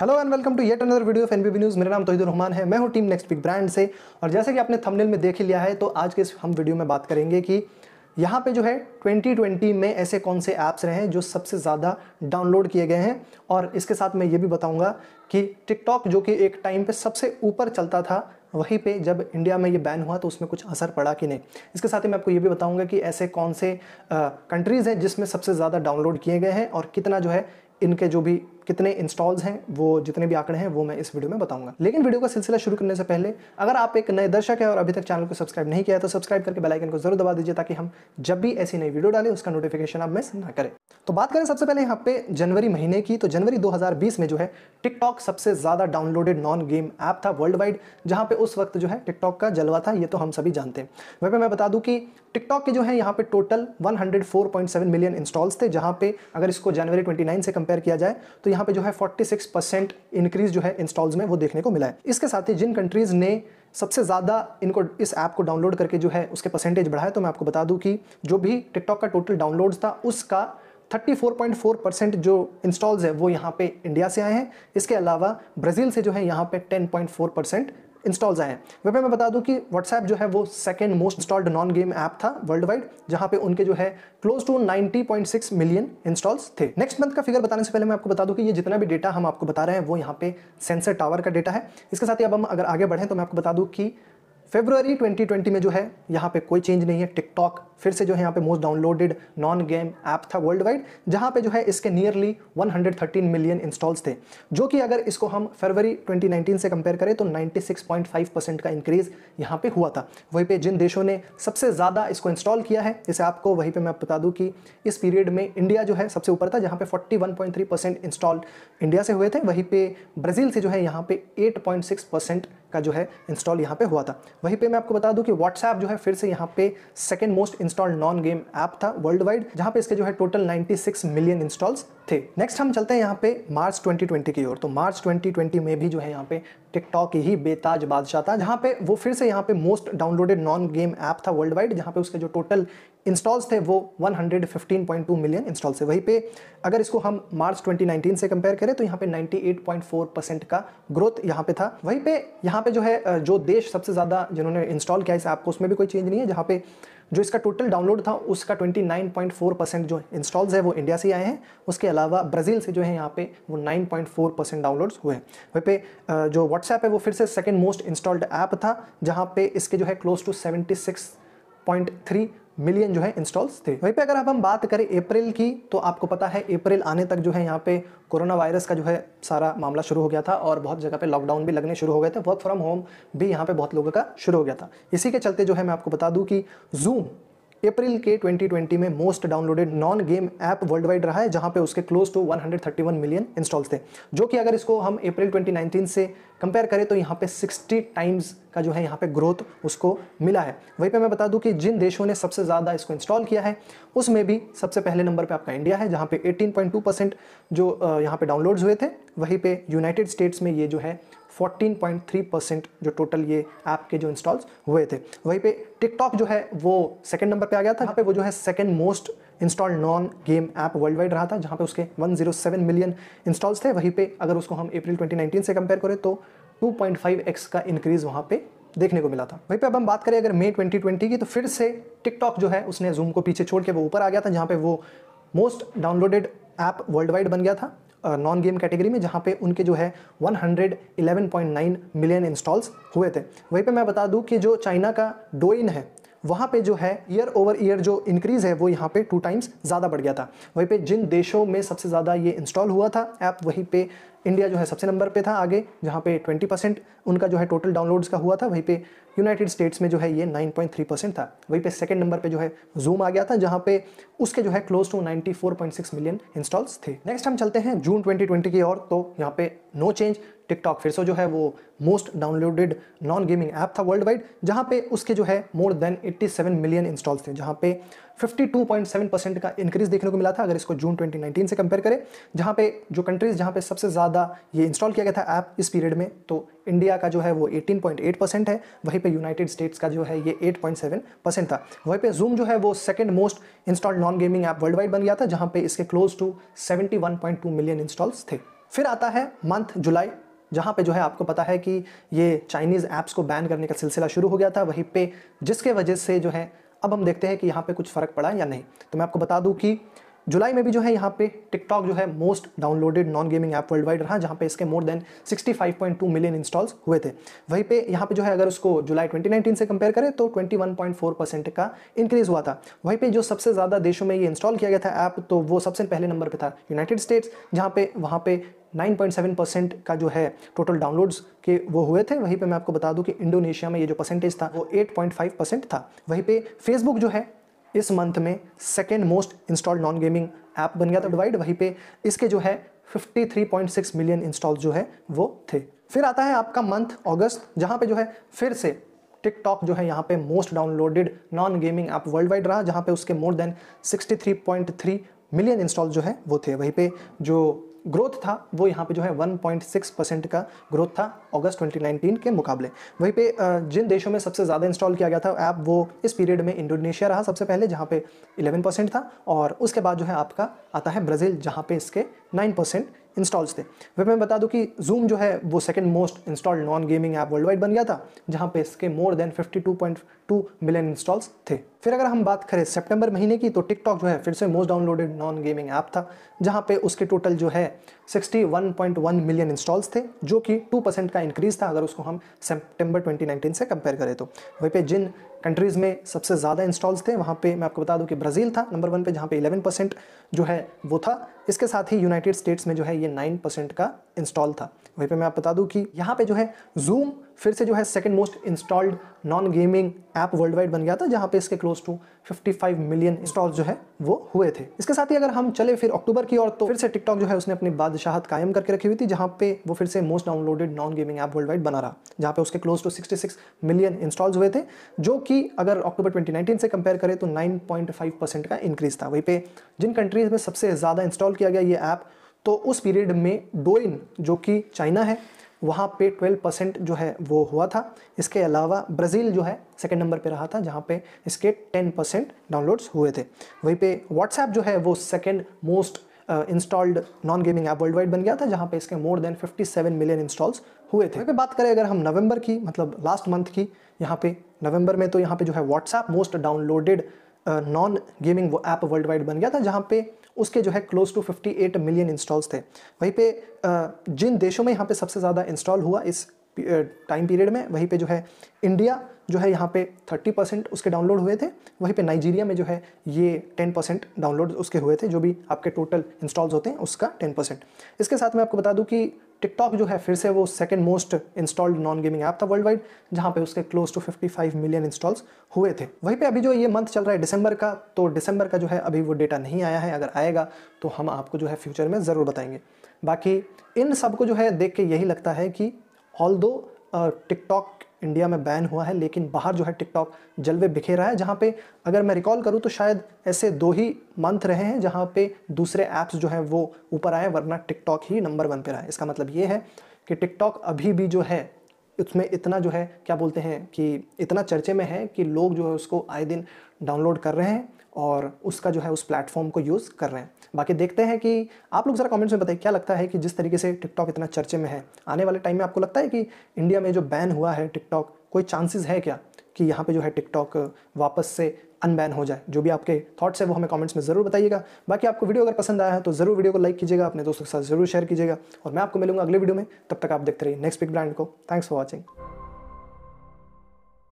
hello and welcome to yet another video of N B News मेरा नाम तोहिदुर रहमान है मैं हूं टीम नेक्स्ट बिग ब्रांड से और जैसे कि आपने थंबनेल में देख ही लिया है तो आज के इस हम वीडियो में बात करेंगे कि यहाँ पे जो है 2020 में ऐसे कौन से ऐप्स रहे हैं जो सबसे ज़्यादा डाउनलोड किए गए हैं और इसके साथ मैं ये भी बताऊँगा कि टिकटॉक जो कि एक टाइम पर सबसे ऊपर चलता था वहीं पे जब इंडिया में ये बैन हुआ तो उसमें कुछ असर पड़ा कि नहीं इसके साथ ही मैं आपको ये भी बताऊंगा कि ऐसे कौन से कंट्रीज़ हैं जिसमें सबसे ज़्यादा डाउनलोड किए गए हैं और कितना जो है इनके जो भी कितने इंस्टॉल्स हैं वो जितने भी आंकड़े हैं वो मैं इस वीडियो में बताऊंगा लेकिन वीडियो का सिलसिला शुरू करने से पहले अगर आप एक नए दर्शक है और अभी तक चैनल को सब्सक्राइब नहीं किया तो सब्सक्राइब करके बेलाइकन को जरूर दबा दीजिए ताकि हम जब भी ऐसी नई वीडियो डालें उसका नोटिफिकेशन आप मिस ना करें तो बात करें सबसे पहले यहाँ पे जनवरी महीने की तो जनवरी दो में जो है टिकटॉक सबसे ज़्यादा डाउनलोडेड नॉन गेम ऐप था वर्ल्ड वाइड जहाँ पे उस वक्त जो है टिकटॉक का जलवा था ये तो हम सभी जानते हैं वहीं पर मैं बता दूँ कि टिकटॉक के जो है यहाँ पे टोटल सेवन मिलियन इंस्टॉल्स थे जहाँ पे अगर इसको जनवरी नाइन से कंपेयर किया जाए तो यहाँ पे जो है 46 परसेंट इंक्रीज जो है इंस्टॉल्स में वो देखने को मिला है इसके साथ ही जिन कंट्रीज़ ने सबसे ज़्यादा इनको इस ऐप को डाउनलोड करके जो है उसके परसेंटेज बढ़ाए तो मैं आपको बता दूं कि जो भी टिकटॉक का टोटल डाउनलोड था उसका 34.4 परसेंट जो इंस्टॉल्स है वो यहाँ पे इंडिया से आए हैं इसके अलावा ब्राज़ील से जो है यहाँ पे 10.4 परसेंट इंस्टॉल्स आए हैं वह मैं बता दूं कि व्हाट्सएप जो है वो second most installed non game app था वर्ल्ड वाइड जहां पे उनके जो है क्लोज टू 90.6 मिलियन इंस्टॉल्स थे नेक्स्ट मंथ का फिगर बताने से पहले मैं आपको बता दूं कि ये जितना भी डेटा हम आपको बता रहे हैं वो यहाँ पे सेंसर टावर का डेटा है इसके साथ ही अब हम अगर आगे बढ़ें तो मैं आपको बता दूँ कि फेब्रुवरी 2020 में जो है यहाँ पे कोई चेंज नहीं है टिकटॉक फिर से जो है यहाँ पे most downloaded non game app था वर्ल्ड वाइड जहाँ पे जो है इसके नियरली 113 मिलियन इंस्टॉल्स थे जो कि अगर इसको हम फरवरी 2019 से कंपेयर करें तो 96.5 परसेंट का इंक्रीज यहाँ पे हुआ था वहीं पे जिन देशों ने सबसे ज़्यादा इसको इंस्टॉल किया है ऐप आपको वहीं पर मैं बता दूँ कि इस पीरियड में इंडिया जो है सबसे ऊपर था जहाँ पे फोर्टी परसेंट इंस्टॉल इंडिया से हुए थे वहीं पर ब्राज़ील से जो है यहाँ पे एट परसेंट का जो है इंस्टॉल यहाँ पे हुआ था वहीं पे मैं आपको बता दूं कि व्हाट्सएप जो है फिर से यहाँ पे second most install non game app था वर्ल्ड वाइड जहाँ पे इसके जो है टोटल 96 मिलियन इंस्टॉल्स थे नेक्स्ट हम चलते हैं यहाँ पे मार्च 2020 की ओर तो मार्च 2020 में भी जो है यहाँ पे टिकटॉक ही बेताज बादशाह था जहाँ पे वो फिर से यहाँ पे most downloaded non game app था वर्ल्ड वाइड जहाँ पे उसके जो टोटल इंस्टॉल्स थे वो 115.2 मिलियन इंस्टॉल से वहीं पे अगर इसको हम मार्च 2019 से कंपेयर करें तो यहाँ पे 98.4 परसेंट का ग्रोथ यहाँ पे था वहीं पे यहाँ पे जो है जो देश सबसे ज़्यादा जिन्होंने इंस्टॉल किया इस ऐप को उसमें भी कोई चेंज नहीं है जहाँ पे जो इसका टोटल डाउनलोड था उसका 29.4 परसेंट जो इंस्टॉल्स है वो इंडिया से आए हैं उसके अलावा ब्राज़ील से जो है यहाँ पे वो 9.4 परसेंट डाउनलोड्स हुए हैं वहीं पे जो व्हाट्सएप है वो फिर से सेकेंड मोस्ट इंस्टॉल्ड ऐप था जहाँ पे इसके जो है close to seventy point three million जो है इंस्टॉल्स थे वहीं पे अगर अब हम बात करें अप्रैल की तो आपको पता है अप्रैल आने तक जो है यहाँ पे कोरोना वायरस का जो है सारा मामला शुरू हो गया था और बहुत जगह पे लॉकडाउन भी लगने शुरू हो गए थे वर्क फ्रॉम होम भी यहाँ पे बहुत लोगों का शुरू हो गया था इसी के चलते जो है मैं आपको बता दूँ कि जूम अप्रैल के 2020 में most downloaded non game app worldwide रहा है जहां पे उसके क्लोज टू 131 मिलियन इंस्टॉल्स थे जो कि अगर इसको हम अप्रैल 2019 से कंपेयर करें तो यहाँ पे 60 टाइम्स का जो है यहाँ पे ग्रोथ उसको मिला है वहीं पे मैं बता दूं कि जिन देशों ने सबसे ज़्यादा इसको इंस्टॉल किया है उसमें भी सबसे पहले नंबर पर आपका इंडिया है जहाँ पे एटीन परसेंट जो यहाँ पे डाउनलोड्स हुए थे वहीं पर यूनाइटेड स्टेट्स में ये जो है 14.3 परसेंट जो टोटल ये ऐप के जो इंस्टॉल्स हुए थे वहीं पे टिकटॉक जो है वो सेकंड नंबर पे आ गया था यहाँ पे वो जो है second most install non game app worldwide रहा था जहाँ पे उसके 107 मिलियन इंस्टॉल्स थे वहीं पे अगर उसको हम अप्रैल 2019 से कंपेयर करें तो 2.5x का इंक्रीज़ वहाँ पे देखने को मिला था वहीं पे अब हम बात करें अगर मई 2020 की तो फिर से टिकटॉक जो है उसने जूम को पीछे छोड़ के वो ऊपर आ गया था जहाँ पे वो most downloaded app worldwide बन गया था नॉन गेम कैटेगरी में जहाँ पे उनके जो है 111.9 मिलियन इंस्टॉल्स हुए थे वहीं पे मैं बता दूँ कि जो चाइना का डोइन है वहाँ पे जो है ईयर ओवर ईयर जो इंक्रीज़ है वो यहाँ पे टू टाइम्स ज़्यादा बढ़ गया था वहीं पे जिन देशों में सबसे ज़्यादा ये इंस्टॉल हुआ था ऐप वहीं पे इंडिया जो है सबसे नंबर पे था आगे जहाँ पे 20 परसेंट उनका जो है टोटल डाउनलोड्स का हुआ था वहीं पे यूनाइटेड स्टेट्स में जो है ये 9.3 परसेंट था वहीं पे सेकंड नंबर पे जो है जूम आ गया था जहाँ पे उसके जो है क्लोज टू 94.6 मिलियन इंस्टॉल्स थे नेक्स्ट हम चलते हैं जून 2020 की ओर तो यहाँ पे नो चेंज टिकटॉक फिर से जो है वो most downloaded non gaming app था वर्ल्ड वाइड जहाँ पे उसके जो है मोर देन 87 मिलियन इंस्टॉल्स थे जहाँ पे 52.7 परसेंट का इंक्रीज देखने को मिला था अगर इसको जून 2019 से कंपेयर करें जहाँ पे जो कंट्रीज़ जहाँ पे सबसे ज़्यादा ये इंस्टॉल किया गया था ऐप इस पीरियड में तो इंडिया का जो है वो 18.8 परसेंट है वहीं पे यूनाइटेड स्टेट्स का जो है ये 8.7 परसेंट था वहीं पे जूम जो है वो second most installed non gaming app worldwide बन गया था जहाँ पे इसके close to seventy million installs थे फिर आता है मंथ जुलाई जहाँ पे जो है आपको पता है कि ये चाइनीज़ ऐप्स को बैन करने का सिलसिला शुरू हो गया था वहीं पे जिसके वजह से जो है अब हम देखते हैं कि यहाँ पे कुछ फ़र्क पड़ा या नहीं तो मैं आपको बता दूं कि जुलाई में भी जो है यहाँ पे टिकटॉक जो है most downloaded non gaming app worldwide रहा जहाँ पे इसके मोर देन 65.2 मिलियन इंस्टॉल्स हुए थे वहीं पे यहाँ पे जो है अगर उसको जुलाई 2019 से कंपेयर करें तो 21.4 परसेंट का इंक्रीज हुआ था वहीं पे जो सबसे ज़्यादा देशों में ये इंस्टॉल किया गया था ऐप तो वो सबसे पहले नंबर पर था यूनाइटेड स्टेट्स जहाँ पे वहाँ पे 9.7 परसेंट का जो है टोटल डाउनलोड्स के वो हुए थे वहीं पे मैं आपको बता दूं कि इंडोनेशिया में ये जो परसेंटेज था वो 8.5 परसेंट था वहीं पे फेसबुक जो है इस मंथ में second most installed non gaming app बन गया था डिवाइड वहीं पे इसके जो है 53.6 मिलियन इंस्टॉल जो है वो थे फिर आता है आपका मंथ अगस्त जहाँ पे जो है फिर से टिकटॉक जो है यहाँ पे most downloaded non gaming app worldwide रहा जहाँ पे उसके मोर देन 63.3 मिलियन इंस्टॉल जो है वो थे वहीं पे जो ग्रोथ था वो यहाँ पे जो है 1.6 परसेंट का ग्रोथ था अगस्त 2019 के मुकाबले वहीं पे जिन देशों में सबसे ज़्यादा इंस्टॉल किया गया था ऐप वो इस पीरियड में इंडोनेशिया रहा सबसे पहले जहाँ पे 11 परसेंट था और उसके बाद जो है आपका आता है ब्राज़ील जहाँ पे इसके 9 परसेंट इंस्टॉल्स थे वह मैं बता दूं कि जूम जो है वो second most installed non gaming app worldwide बन गया था जहां पे इसके मोर देन 52.2 मिलियन इंस्टॉल्स थे फिर अगर हम बात करें सितंबर महीने की तो टिकटॉक जो है फिर से most downloaded non gaming app था जहाँ पे उसके टोटल जो है 61.1 मिलियन इंस्टॉल्स थे जो कि 2 परसेंट का इंक्रीज था अगर उसको हम सितंबर 2019 से कंपेयर करें तो वहीं पे जिन कंट्रीज़ में सबसे ज़्यादा इंस्टॉल्स थे वहाँ पे मैं आपको बता दूँ कि ब्राज़ील था नंबर वन पे जहाँ पे 11 परसेंट जो है वो था इसके साथ ही यूनाइटेड स्टेट्स में जो है ये 9 परसेंट का इंस्टॉल था वहीं पर मैं आप बता दूँ कि यहाँ पर जो है जूम फिर से जो है second most installed non gaming app worldwide बन गया था जहाँ पे इसके क्लोज टू 55 मिलियन इंस्टॉल जो है वो हुए थे इसके साथ ही अगर हम चले फिर अक्टूबर की ओर तो फिर से टिकटॉक जो है उसने अपनी बादशाहत कायम करके रखी हुई थी जहाँ पे वो फिर से most downloaded non gaming app worldwide बना रहा जहाँ पे उसके close to sixty million installs हुए थे जो कि अगर अक्टूबर ट्वेंटी से कंपेयर करें तो नाइन परसेंट का इंक्रीज था वहीं पे जिन कंट्रीज में सबसे ज़्यादा इंस्टॉल किया गया ये ऐप तो उस पीरियड में डोइन जो कि चाइना है वहाँ पे 12 परसेंट जो है वो हुआ था इसके अलावा ब्राज़ील जो है सेकेंड नंबर पे रहा था जहाँ पे इसके 10 परसेंट डाउनलोड्स हुए थे वहीं पे व्हाट्सएप जो है वो second most installed non gaming app worldwide बन गया था जहाँ पे इसके मोर देन 57 मिलियन इंस्टॉल्स हुए थे बात करें अगर हम नवंबर की मतलब लास्ट मंथ की यहाँ पे नवंबर में तो यहाँ पे जो है WhatsApp most downloaded non gaming वो ऐप वर्ल्ड वाइड बन गया था जहाँ पे उसके जो है क्लोज टू 58 मिलियन इंस्टॉल्स थे वहीं पे जिन देशों में यहाँ पे सबसे ज़्यादा इंस्टॉल हुआ इस टाइम पीरियड में वहीं पे जो है इंडिया जो है यहाँ पे 30 परसेंट उसके डाउनलोड हुए थे वहीं पे नाइजीरिया में जो है ये 10 परसेंट डाउनलोड उसके हुए थे जो भी आपके टोटल इंस्टॉल्स होते हैं उसका 10 परसेंट इसके साथ मैं आपको बता दूं कि टिकटॉक जो है फिर से वो second most installed non gaming app था वर्ल्ड वाइड जहाँ पे उसके क्लोज टू 55 मिलियन इंस्टॉल्स हुए थे वहीं पे अभी जो ये मंथ चल रहा है दिसंबर का तो दिसंबर का जो है अभी वो डेटा नहीं आया है अगर आएगा तो हम आपको जो है फ्यूचर में ज़रूर बताएंगे बाकी इन सबको जो है देख के यही लगता है कि ऑल दो टिकटॉक इंडिया में बैन हुआ है लेकिन बाहर जो है टिकटॉक जलवे बिखे रहा है जहाँ पे अगर मैं रिकॉल करूँ तो शायद ऐसे दो ही मंथ रहे हैं जहाँ पे दूसरे ऐप्स जो हैं वो ऊपर आए वरना टिकटॉक ही नंबर वन पे रहा है इसका मतलब ये है कि टिकटॉक अभी भी जो है उसमें इतना जो है क्या बोलते हैं कि इतना चर्चे में है कि लोग जो है उसको आए दिन डाउनलोड कर रहे हैं और उसका जो है उस प्लेटफॉर्म को यूज़ कर रहे हैं बाकी देखते हैं कि आप लोग ज़रा कमेंट्स में बताइए क्या लगता है कि जिस तरीके से टिकटॉक इतना चर्चे में है आने वाले टाइम में आपको लगता है कि इंडिया में जो बैन हुआ है टिकटॉक कोई चांसेस है क्या कि यहाँ पे जो है टिकटॉक वापस से अनबैन हो जाए जो भी आपके थॉट्स है वो हमें कमेंट्स में ज़रूर बताइएगा बाकी आपको वीडियो अगर पसंद आया है तो ज़रूर वीडियो को लाइक कीजिएगा अपने दोस्तों के साथ ज़रूर शेयर कीजिएगा और मैं आपको मिलूंगा अगले वीडियो में तब तक आप देखते रहिए नेक्स्ट बिग ब्रांड को थैंक्स फॉर वॉचिंग